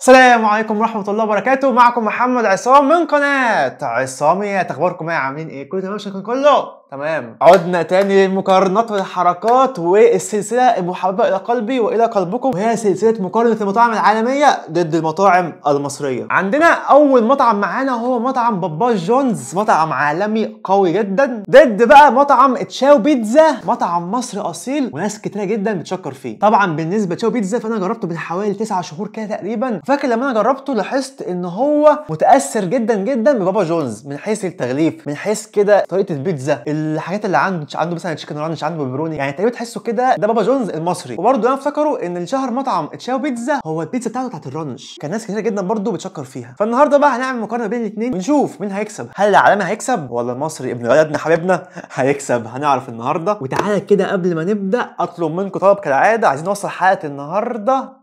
السلام عليكم ورحمة الله وبركاته معكم محمد عصام من قناة عصامية اخباركم ايه عاملين ايه كل تمام شكرا كله تمام عدنا تاني للمقارنات والحركات والسلسله المحببه الى قلبي والى قلبكم وهي سلسله مقارنه المطاعم العالميه ضد المطاعم المصريه عندنا اول مطعم معانا هو مطعم بابا جونز مطعم عالمي قوي جدا ضد بقى مطعم تشاو بيتزا مطعم مصري اصيل وناس كتيره جدا بتشكر فيه طبعا بالنسبه لتشاو بيتزا فانا جربته من حوالي 9 شهور كده تقريبا فاكر لما انا جربته لاحظت ان هو متاثر جدا جدا ببابا جونز من حيث التغليف من حيث كده طريقه البيتزا الحاجات اللي عنده عنده مثلا تشيكن رانش عنده بيبروني يعني تقريبا تحسه كده ده بابا جونز المصري وبرده انا افتكروا ان الشهر شهر مطعم تشاو بيتزا هو البيتزا بتاعته بتاعت الرانش كان ناس كتير جدا برده بتشكر فيها فالنهارده بقى هنعمل مقارنه بين الاثنين ونشوف مين هيكسب هل العالمي هيكسب ولا المصري ابن بلدنا حبيبنا هيكسب هنعرف النهارده وتعالى كده قبل ما نبدا اطلب منكم طلب كالعاده عايزين نوصل حلقه النهارده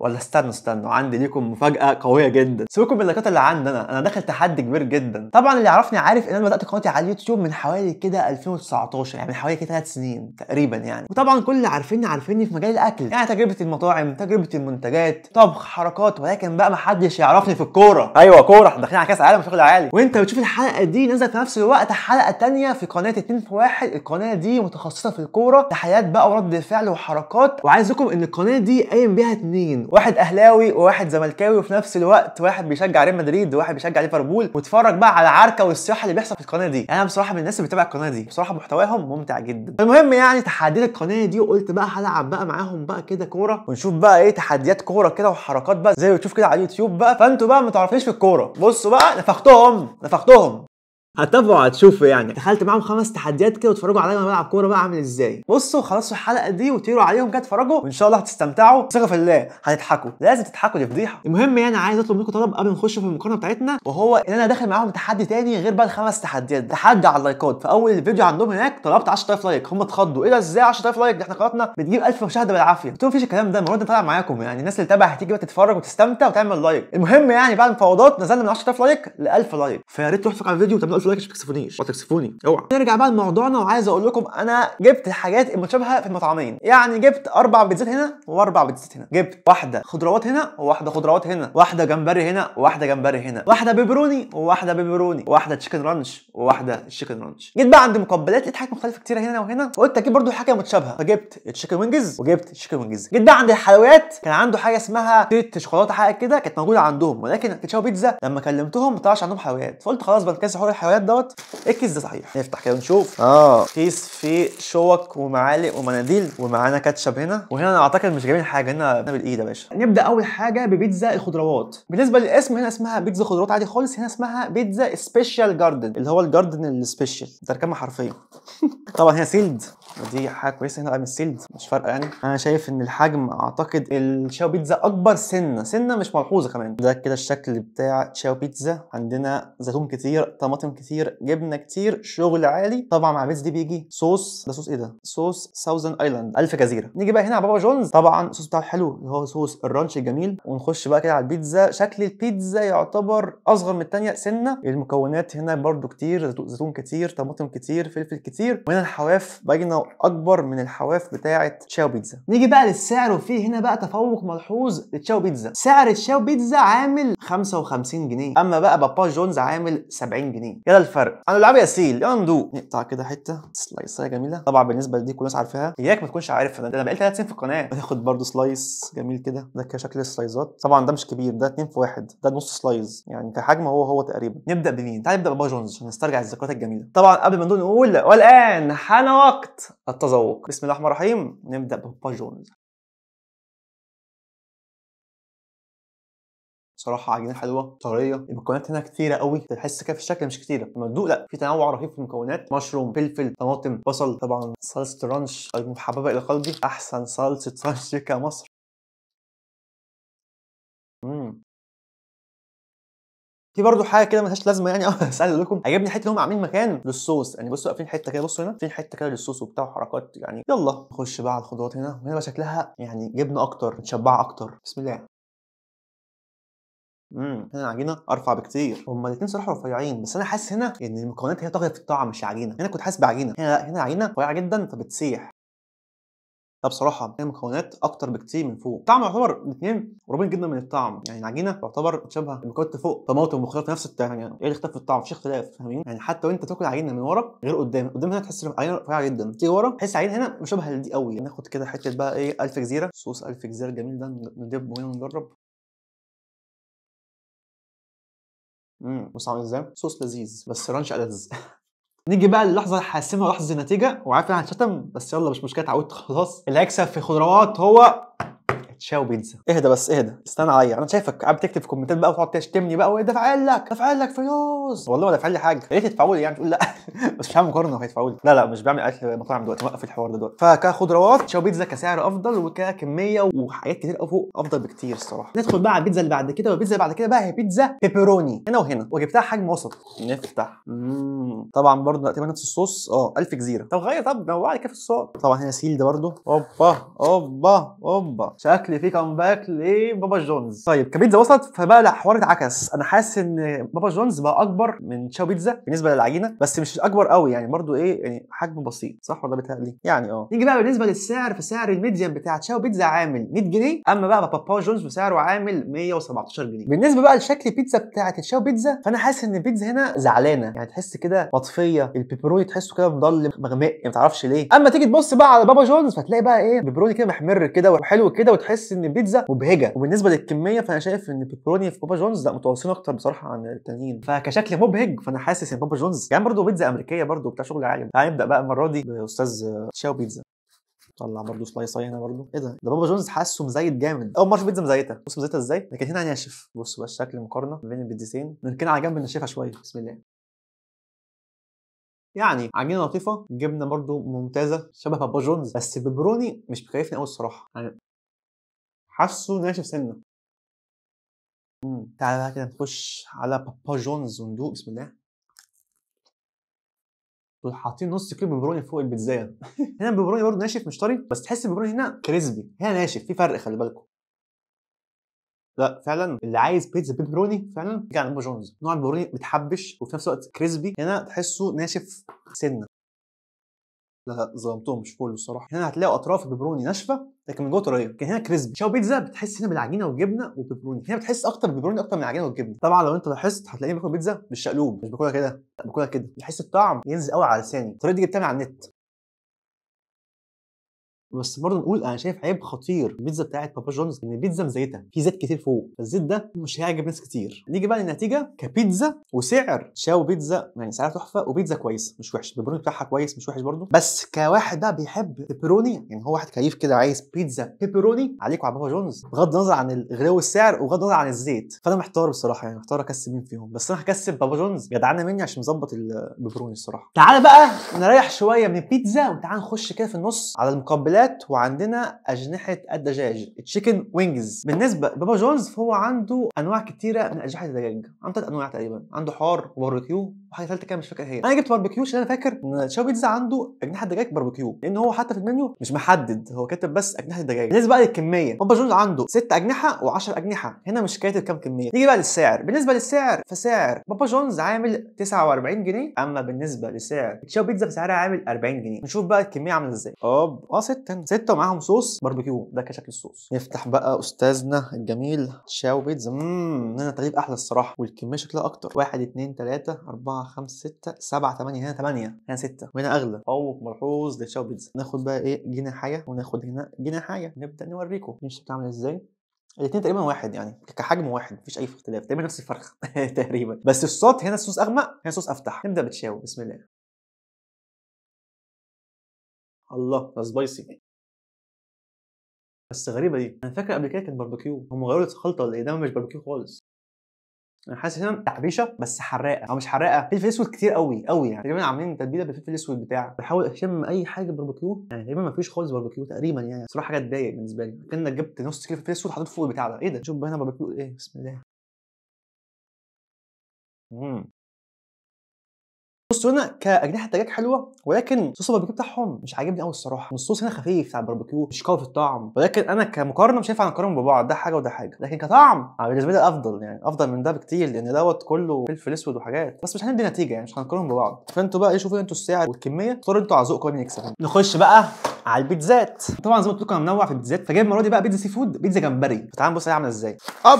ولا استنوا استنوا عندي ليكم مفاجاه قويه جدا سيبكم من اللايكات اللي عندي انا انا داخل تحدي كبير جدا طبعا اللي يعرفني عارف ان انا بدات قناتي على اليوتيوب من حوالي كده 2019 يعني من حوالي كده 3 سنين تقريبا يعني وطبعا كل اللي عارفيني عارفيني في مجال الاكل يعني تجربه المطاعم تجربه المنتجات طبخ حركات ولكن بقى ما حدش يعرفني في الكوره ايوه كوره احنا داخلين على كاس عالم شغل عالي وانت بتشوف الحلقه دي نزلت في نفس الوقت حلقه ثانيه في قناه 2 في 1 القناه دي متخصصه في الكوره تحيات بقى ورد فعل وحركات وعايزكم ان القناه دي قايم بيها اتنين واحد اهلاوي وواحد زملكاوي وفي نفس الوقت واحد بيشجع ريال مدريد وواحد بيشجع ليفربول واتفرج بقى على العركه والصياح اللي بيحصل في القناه دي يعني انا بصراحه من الناس اللي بتابع القناه دي بصراحه محتواهم ممتع جدا المهم يعني تحديت القناه دي وقلت بقى هلعب بقى معاهم بقى كده كوره ونشوف بقى ايه تحديات كوره كده وحركات بقى زي ما بتشوف كده على اليوتيوب بقى فانتوا بقى ما تعرفنيش في الكوره بصوا بقى نفختهم نفختهم هتتابعوا هتشوفوا يعني دخلت معاهم خمس تحديات كده واتفرجوا عليا وانا بلعب كوره بقى عامل ازاي بصوا خلصوا الحلقه دي وطيروا عليهم كده اتفرجوا وان شاء الله هتستمتعوا ثقه في الله هتضحكوا لازم تضحكوا دي فضيحه المهم يعني عايز اطلب منكم طلب قبل ما نخش في المقارنه بتاعتنا وهو ان انا داخل معاهم تحدي تاني غير بقى الخمس تحديات تحدي على اللايكات في اول الفيديو عندهم هناك طلبت 10000 لايك هم اتخضوا ايه ده ازاي 10000 لايك ده احنا قناتنا بتجيب 1000 مشاهده بالعافيه قلت لهم مفيش الكلام ده المره طالع معاكم يعني الناس اللي تابع هتيجي بقى تتفرج وتستمتع وتعمل لايك المهم يعني بعد المفاوضات نزلنا من 10000 لايك ل 1000 لايك فيا ريت تروحوا على الفيديو وتعملوا لكش تكسفونيش ما تكسفوني اوعى نرجع بقى لموضوعنا وعايز اقول لكم انا جبت حاجات المتشابهه في المطعمين يعني جبت اربع بيتزات هنا واربع بيتزات هنا جبت واحده خضروات هنا وواحده خضروات هنا واحده جمبري هنا وواحده جمبري هنا واحده بيبروني وواحده بيبروني واحده تشيكن رانش وواحده تشيكن رانش جيت بقى عند مقبلات لقيت حاجات مختلفه كتيره هنا وهنا وقلت اكيد برده حاجه متشابهه فجبت تشيكن وينجز وجبت تشيكن وينجز جيت بقى عند الحلويات كان عنده حاجه اسمها تيت شوكولاته حاجه كده كانت موجوده عندهم ولكن كاتشاو بيتزا لما كلمتهم ما طلعش عندهم حلويات فقلت خلاص بنكسر حوار الحلويات الكيسات دوت الكيس ده صحيح نفتح كده ونشوف اه كيس فيه شوك ومعالق ومناديل ومعانا كاتشب هنا وهنا انا اعتقد مش جايبين حاجه هنا بالايد يا باشا نبدا اول حاجه ببيتزا الخضروات بالنسبه للاسم هنا اسمها بيتزا خضروات عادي خالص هنا اسمها بيتزا سبيشال جاردن اللي هو الجاردن السبيشال ده ترجمه حرفيا طبعا هي سيلد ودي حاجه كويسه هنا من سيلد مش فارقه يعني انا شايف ان الحجم اعتقد الشاو بيتزا اكبر سنه سنه مش ملحوظه كمان ده كده الشكل بتاع شاو بيتزا عندنا زيتون كتير طماطم كتير جبنه كتير شغل عالي طبعا مع بيتز دي بيجي صوص ده صوص ايه ده صوص ساوزن ايلاند الف جزيره نيجي بقى هنا على بابا جونز طبعا الصوص بتاعه حلو اللي هو صوص الرانش الجميل ونخش بقى كده على البيتزا شكل البيتزا يعتبر اصغر من الثانيه سنه المكونات هنا برده كتير زيتون كتير طماطم كتير فلفل كتير وهنا الحواف باينه اكبر من الحواف بتاعه تشاو بيتزا نيجي بقى للسعر وفي هنا بقى تفوق ملحوظ لتشاو بيتزا سعر تشاو بيتزا عامل 55 جنيه اما بقى بابا جونز عامل 70 جنيه يا الفرق انا يا سيل يلا ندوق نقطع كده حته سلايسه جميله طبعا بالنسبه لدي كل الناس عارفاها اياك ما تكونش عارف انا بقالي ثلاث سنين في القناه هتاخد برده سلايس جميل كده ده كده شكل السلايزات طبعا ده مش كبير ده 2 في 1 ده نص سلايز يعني كحجم هو هو تقريبا نبدا بمين تعال نبدا ببابا جونز عشان نسترجع الذكريات الجميله طبعا قبل ما نقول والان حان وقت التذوق بسم الله الرحمن الرحيم نبدا ببابا جونز الصراحه عجينه حلوه طريه المكونات هنا كتيره قوي تحس كده في الشكل مش كتيره لما تدوق لا في تنوع رهيب في المكونات مشروم فلفل طماطم بصل طبعا صلصه رانش المحببه أيوة، الى قلبي احسن صلصه رانش كمصر مم. في برضه حاجه كده ملهاش لازمه يعني اه اسال لكم عجبني حته ان هم عاملين مكان للصوص يعني بصوا في حته كده بصوا هنا في حته كده للصوص وبتاع وحركات يعني يلا نخش بقى على الخضروات هنا وهنا بقى شكلها يعني جبنه اكتر متشبعه اكتر بسم الله امم هنا العجينه ارفع بكتير هما الاثنين صراحه رفيعين بس انا حاسس هنا ان المكونات هي طاغيه في الطعم مش العجينه هنا كنت حاسس بعجينه هنا لا هنا العجينه رفيعه جدا فبتسيح لا بصراحه المكونات اكتر بكتير من فوق الطعم يعتبر الاثنين قريبين جدا من الطعم يعني العجينه تعتبر متشابهه المكونات فوق طماطم وخيار نفس الطعم يعني ايه اللي اختلف في الطعم مفيش اختلاف فاهمين يعني حتى وانت تاكل عجينه من ورا غير قدام قدام هنا تحس العجينه رفيعه جدا تيجي ورا تحس العجينه هنا مشابهه لدي قوي ناخد كده حته بقى ايه الف جزيره صوص الف جزيره جميل ده ندب وهنا ونجرب امم بص عامل ازاي صوص لذيذ بس رانش ألذ نيجي بقى للحظه الحاسمه ولحظه النتيجه وعارف انا هتشتم بس يلا مش مشكله اتعودت خلاص اللي هيكسب في خضروات هو شاو بيتزا اهدى بس اهدى استنى عليا انا شايفك قاعد بتكتب في كومنتات بقى وتقعد تشتمني بقى ودافع لك دافع لك فلوس والله ما دافع لي حاجه يا ريت تدفعوا لي يعني تقول لا بس مش هعمل مقارنه هيدفعوا لي لا لا مش بعمل اكل مطاعم دلوقتي وقف الحوار ده دلوقتي فكخضروات شاو بيتزا كسعر افضل وككميه وحاجات كتير فوق افضل بكتير الصراحه ندخل بقى على البيتزا اللي بعد كده والبيتزا اللي بعد كده بقى هي بيتزا بيبروني هنا وهنا وجبتها حجم وسط نفتح مم. طبعا برضه تقريبا نفس الصوص اه 1000 جزيره طب غير طب نوع بعد كده في الصوص طبعا هنا سيل ده برضه اوبا اوبا اوبا شكل كومباك لفي كومباك لبابا جونز طيب كبيتزا وصلت فبقى الحوار اتعكس انا حاسس ان بابا جونز بقى اكبر من تشاو بيتزا بالنسبه للعجينه بس مش اكبر قوي يعني برضو ايه يعني حجمه بسيط صح ولا بيتهيألي يعني اه نيجي بقى بالنسبه للسعر فسعر الميديم بتاع تشاو بيتزا عامل 100 جنيه اما بقى بابا جونز فسعره عامل 117 جنيه بالنسبه بقى لشكل البيتزا بتاعت تشاو بيتزا فانا حاسس ان البيتزا هنا زعلانه يعني تحس كده مطفيه البيبروني تحسه كده مضلم مغمق ما تعرفش ليه اما تيجي تبص بقى على بابا جونز فتلاقي بقى ايه البيبروني كده محمر كده وحلو كده وتحس بحس ان البيتزا مبهجه وبالنسبه للكميه فانا شايف ان البيبروني في بابا جونز لا متواصلين اكتر بصراحه عن التانيين فكشكل مبهج فانا حاسس ان بابا جونز كان برضه بيتزا امريكيه برضه بتاع شغل عالي نبدا بقى المره دي باستاذ تشاو بيتزا طلع برضه سلايس هنا برضه ايه ده ده بابا جونز حاسه مزيت جامد اول مره بيتزا مزيته بص مزيتها ازاي لكن هنا ناشف بص بقى الشكل مقارنه بين البيتزتين نركنها على جنب نشفها شويه بسم الله يعني عجينه لطيفه جبنه برضو ممتازه شبه بابا جونز بس بيبروني مش مكيفني قوي الصراحه يعني حاسه ناشف سنه امم تعالى بقى كده نخش على بابا جونز صندوق بسم الله دول حاطين نص كيلو بيبروني فوق البيتزايه هنا البيبروني برضه ناشف مش طري بس تحس البيبروني هنا كريسبي هنا ناشف في فرق خلي بالكم لا فعلا اللي عايز بيتزا بيبروني فعلا يجي على بابا جونز نوع البيبروني متحبش وفي نفس الوقت كريسبي هنا تحسه ناشف سنه لا ظلمتهم مش فول الصراحه هنا يعني هتلاقوا اطراف البيبروني ناشفه لكن من جوه طريه لكن هنا كريسبي شاو بيتزا بتحس هنا بالعجينه والجبنه والبيبروني هنا بتحس اكتر بالبيبروني اكتر من العجينه والجبنه طبعا لو انت لاحظت هتلاقيني باكل بيتزا بالشقلوب مش باكلها كده لا باكلها كده بحس الطعم ينزل قوي على لساني الطريقه دي جبتها من على النت بس برضه نقول انا شايف عيب خطير البيتزا بتاعت بابا جونز ان البيتزا مزيتها في زيت كتير فوق فالزيت ده مش هيعجب ناس كتير نيجي بقى للنتيجه كبيتزا وسعر شاو بيتزا يعني سعرها تحفه وبيتزا كويسه مش وحش البيبروني بتاعها كويس مش وحش برضه بس كواحد بقى بيحب بيبروني يعني هو واحد كيف كده عايز بيتزا بيبروني عليكوا على بابا جونز بغض النظر عن الغلاوه والسعر وبغض النظر عن الزيت فانا محتار بصراحه يعني محتار اكسب مين فيهم بس انا هكسب بابا جونز جدعانه مني عشان مظبط البيبروني الصراحه تعال بقى نريح شويه من البيتزا وتعال نخش كده في النص على المقبلات الوكالات وعندنا اجنحه الدجاج تشيكن وينجز بالنسبه لبابا جونز فهو عنده انواع كتيره من اجنحه الدجاج عنده ثلاث انواع تقريبا عنده حار وباربيكيو وحاجه ثالثه كده مش فاكر هي انا جبت باربيكيو عشان انا فاكر ان شاو بيتزا عنده اجنحه دجاج باربيكيو لان هو حتى في المنيو مش محدد هو كاتب بس اجنحه دجاج بالنسبه بقى للكميه بابا جونز عنده 6 اجنحه و10 اجنحه هنا مش كاتب كام كميه نيجي بقى للسعر بالنسبه للسعر فسعر بابا جونز عامل 49 جنيه اما بالنسبه لسعر شاو بيتزا فسعرها عامل 40 جنيه نشوف بقى الكميه عامله ازاي اوب اه سته سته ومعاهم صوص باربيكيو ده كشكل الصوص نفتح بقى استاذنا الجميل شاو بيتزا اممم هنا تغليب احلى الصراحه والكميه شكلها اكتر 1 2 3 4 4 5 6 7 8 هنا 8 هنا 6 وهنا اغلى أو ملحوظ لتشاو بيتزا ناخد بقى ايه جناحيه وناخد هنا جناحيه نبدا نوريكم نمشي عامل ازاي الاثنين تقريبا واحد يعني كحجم واحد مفيش اي اختلاف تقريبا نفس الفرخه تقريبا بس الصوت هنا الصوص اغمق هنا الصوص افتح نبدا بتشاو بسم الله الله ده سبايسي بس غريبه دي انا فاكر قبل كده كان باربيكيو هم غيروا الخلطه ولا ايه ده مش باربيكيو خالص انا حاسس هنا تعبيشه بس حراقه او مش حراقه فلفل اسود كتير قوي قوي يعني تقريبا عاملين تتبيله بالفلفل الاسود بتاع بحاول اشم اي حاجه باربيكيو يعني تقريبا ما فيش خالص باربيكيو تقريبا يعني صراحه حاجه تضايق بالنسبه لي كانك جبت نص كيلو فلفل اسود حطيت فوق البتاع ده ايه ده شوف هنا باربيكيو ايه بسم الله الصوص هنا كاجنحه دجاج حلوه ولكن صوص الباربيكيو بتاعهم مش عاجبني قوي الصراحه الصوص هنا خفيف بتاع الباربيكيو مش قوي في الطعم ولكن انا كمقارنه مش هينفع اقارنهم ببعض ده حاجه وده حاجه لكن كطعم آه، بالنسبه لي افضل يعني افضل من ده بكتير لان دوت كله فلفل اسود وحاجات بس مش هندي نتيجه يعني مش هنقارنهم ببعض فانتوا بقى إيه، شوفوا انتوا السعر والكميه اختاروا انتوا على ذوقكم مين يكسب نخش بقى على البيتزات طبعا زي ما قلت لكم انا منوع في البيتزات فجايب المره دي بقى بيتزا سي فود بيتزا جمبري فتعال نبص عليها عامله ازاي اب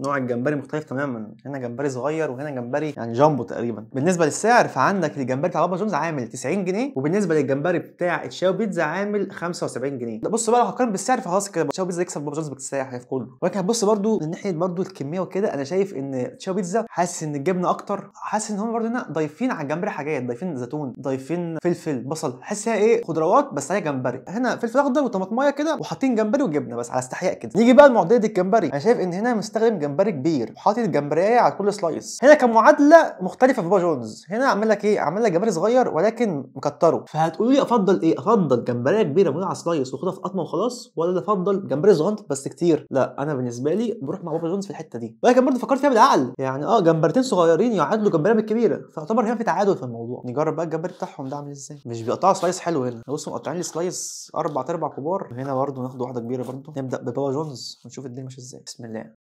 نوع الجمبري مختلف تماما هنا جمبري صغير وهنا جمبري يعني جامبو تقريبا بالنسبه للسعر فعندك الجمبري بتاع بابا جونز عامل 90 جنيه وبالنسبه للجمبري بتاع تشاو بيتزا عامل 75 جنيه بص بقى لو هقارن بالسعر فخلاص كده تشاو بيتزا يكسب بابا جونز بالسعر في كله ولكن هتبص برده من ناحيه برده الكميه وكده انا شايف ان تشاو بيتزا حاسس ان الجبنه اكتر حاسس ان هم برده هنا ضايفين على الجمبري حاجات ضايفين زيتون ضايفين فلفل بصل حاسسها ايه خضروات بس عليها جمبري هنا فلفل اخضر وطماطمايه كده وحاطين جمبري وجبنه بس بس على استحياء كده نيجي بقى لمعضله الجمبري انا شايف ان هنا مستخدم جمبري كبير وحاطط جمبريه على كل سلايس هنا كان معادله مختلفه في بابا جونز هنا عامل لك ايه عامل لك جمبري صغير ولكن مكتره فهتقولوا لي افضل ايه افضل جمبريه كبيره موجوده على سلايس واخدها في قطمه وخلاص ولا افضل جمبري صغنط بس كتير لا انا بالنسبه لي بروح مع بابا جونز في الحته دي ولكن برضه فكرت فيها بالعقل يعني اه جمبرتين صغيرين يعادلوا جمبريه بالكبيره فيعتبر هنا في تعادل في الموضوع نجرب بقى الجمبري بتاعهم ده عامل ازاي مش بيقطعوا سلايس حلو هنا بصوا مقطعين لي سلايس اربع اربع كبار هنا برضه ناخد واحده كبيره برضه نبدا ببابا جونز ونشوف الدنيا ماشيه ازاي بسم الله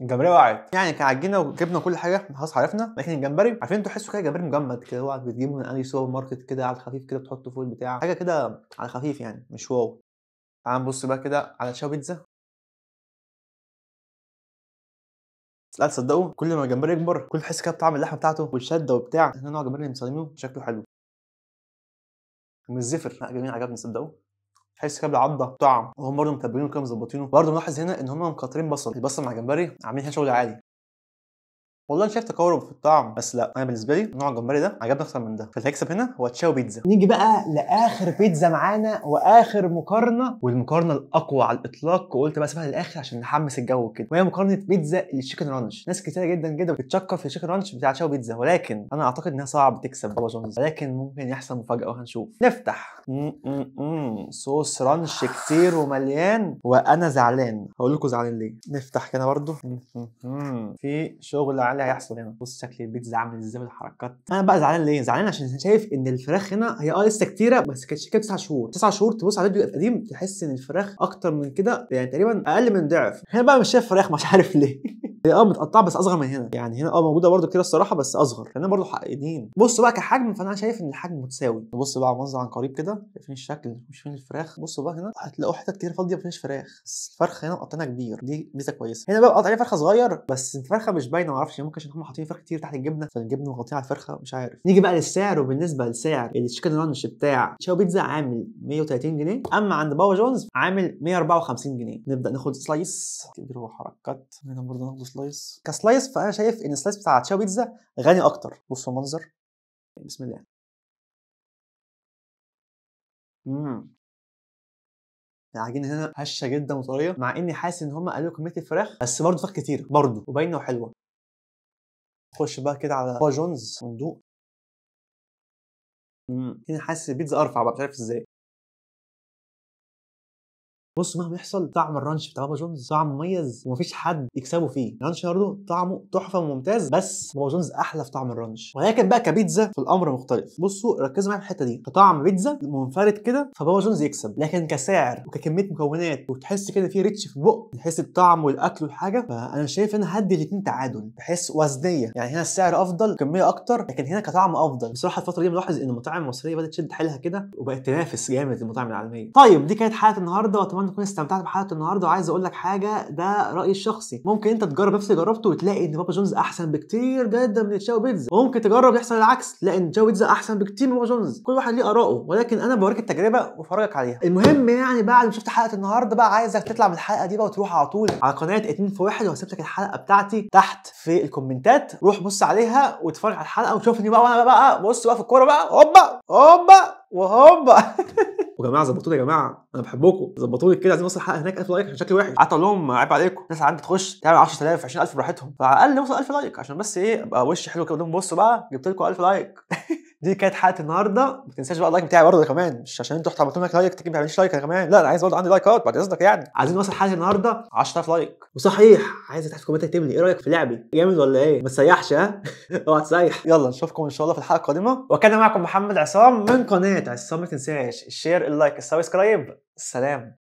الجمبري وقعت يعني كعجينه وجبنه وكل حاجه خلاص عرفنا لكن الجمبري عارفين تحسوا كده جمبري مجمد كده وقعت بتجيبه من اي سوبر ماركت كده على الخفيف كده بتحطه فوق البتاع حاجه كده على الخفيف يعني مش واو تعال نبص بقى كده على شاو بيتزا لا تصدقوا كل ما الجمبري يكبر كل تحس كده بطعم اللحمه بتاعته والشده وبتاع احنا نوع جمبري اللي مسلمينه شكله حلو من الزفر لا جميل عجبني صدقوا تحس كده بالعضه طعم وهم برضه متبلينه كده مظبطينه برضه ملاحظ هنا ان هم مكترين بصل البصل مع جمبري عاملين هنا شغل عالي والله انا شايف تقارب في الطعم بس لا انا بالنسبه لي نوع الجمبري ده عجبني اكتر من ده فاللي هيكسب هنا هو تشاو بيتزا نيجي بقى لاخر بيتزا معانا واخر مقارنه والمقارنه الاقوى على الاطلاق وقلت بقى سيبها للاخر عشان نحمس الجو كده وهي مقارنه بيتزا الشيكن رانش ناس كتير جدا جدا بتشكر في الشيكن رانش بتاع تشاو بيتزا ولكن انا اعتقد انها صعب تكسب بابا جونز ولكن ممكن يحصل مفاجاه وهنشوف نفتح م -م -م. صوص رانش كتير ومليان وانا زعلان هقول لكم زعلان ليه نفتح كده برده في شغل على اللي هيحصل هنا بص شكل البيتزا عامل ازاي بالحركات انا بقى زعلان ليه زعلان عشان شايف ان الفراخ هنا هي اه لسه كتيره بس كانت كده 9 شهور 9 شهور تبص على الفيديو القديم تحس ان الفراخ اكتر من كده يعني تقريبا اقل من ضعف هنا بقى مش شايف فراخ مش عارف ليه هي اه متقطعه بس اصغر من هنا يعني هنا اه موجوده برده كده الصراحه بس اصغر هنا برده حقيقيين بص بقى كحجم فانا شايف ان الحجم متساوي بص بقى منظر عن قريب كده شايفين الشكل مش فين الفراخ بصوا بقى هنا هتلاقوا حتت كتير فاضيه ما فيهاش فراخ بس الفرخه هنا مقطعينها كبير دي ميزه كويسه هنا بقى قطع فرخه صغير بس الفرخه مش باينه ما اعرفش ممكن عشان هم حاطين فرخ كتير تحت الجبنه فالجبنه مغطيه على الفرخه مش عارف نيجي بقى للسعر وبالنسبه لسعر الشيكن رانش بتاع تشاو بيتزا عامل 130 جنيه اما عند بابا جونز عامل 154 جنيه نبدا ناخد سلايس كبير وحركات هنا برضه ناخد سلايس كسلايس فانا شايف ان السلايس بتاع تشاو بيتزا غني اكتر بصوا المنظر بسم الله امم العجينه هنا هشه جدا وطريه مع اني حاسس ان هم قالوا كميه الفراخ بس برضه فراخ كتير برضه وباينه وحلوه نخش بقى كده على باجونز صندوق إمم. هنا حاسس البيتزا ارفع بقى مش عارف ازاي بص مهما يحصل طعم الرانش بتاع بابا جونز طعم مميز ومفيش حد يكسبه فيه الرانش برضه طعمه تحفه وممتاز بس بابا جونز احلى في طعم الرانش ولكن بقى كبيتزا في الامر مختلف بصوا ركزوا معايا في الحته دي كطعم بيتزا منفرد كده فبابا جونز يكسب لكن كسعر وككميه مكونات وتحس كده في ريتش في البق تحس الطعم والاكل والحاجه فانا شايف هنا هدي الاثنين تعادل بحس وزنيه يعني هنا السعر افضل كميه اكتر لكن هنا كطعم افضل بصراحه الفتره دي ملاحظ ان المطاعم المصريه بدات تشد حيلها كده وبقت تنافس جامد المطاعم العالميه طيب دي كانت حلقه النهارده واتمنى تكون استمتعت بحلقه النهارده وعايز اقول لك حاجه ده رايي الشخصي ممكن انت تجرب نفس اللي جربته وتلاقي ان بابا جونز احسن بكتير جدا من تشاو بيتزا وممكن تجرب يحصل العكس لان تشاو بيتزا احسن بكتير من بابا جونز كل واحد ليه اراءه ولكن انا بوريك التجربه وفرجك عليها المهم يعني بعد ما شفت حلقه النهارده بقى عايزك تطلع من الحلقه دي بقى وتروح على طول على قناه 2 في 1 وهسيب لك الحلقه بتاعتي تحت في الكومنتات روح بص عليها واتفرج على الحلقه وشوفني بقى وانا بقى بص بقى في الكوره بقى هوبا هوبا وهوبا يا جماعه ظبطوني يا جماعه انا بحبكم ظبطوني كده عايزين نوصل حق هناك 1000 لايك عشان شكلي وحش قعدت اقول لهم عيب عليكم الناس عندي تخش تعمل 10000 20000 براحتهم فعلى الاقل نوصل 1000 لايك عشان بس ايه ابقى وشي حلو كده بصوا بقى جبت لكم 1000 لايك دي كانت حلقه النهارده ما تنساش بقى اللايك بتاعي برضه كمان مش عشان انتوا عملتوا لك لايك تكتب ما لايك يا كمان لا انا عايز برضه عندي لايكات بعد اذنك يعني عايزين نوصل حلقه النهارده 10000 لايك وصحيح عايز تحت كومنت تكتب لي ايه رايك في لعبي جامد ولا ايه ما تسيحش ها اوعى تسيح يلا نشوفكم ان شاء الله في الحلقه القادمه وكان معكم محمد عصام من قناه عصام ما تنساش الشير اللايك السبسكرايب السلام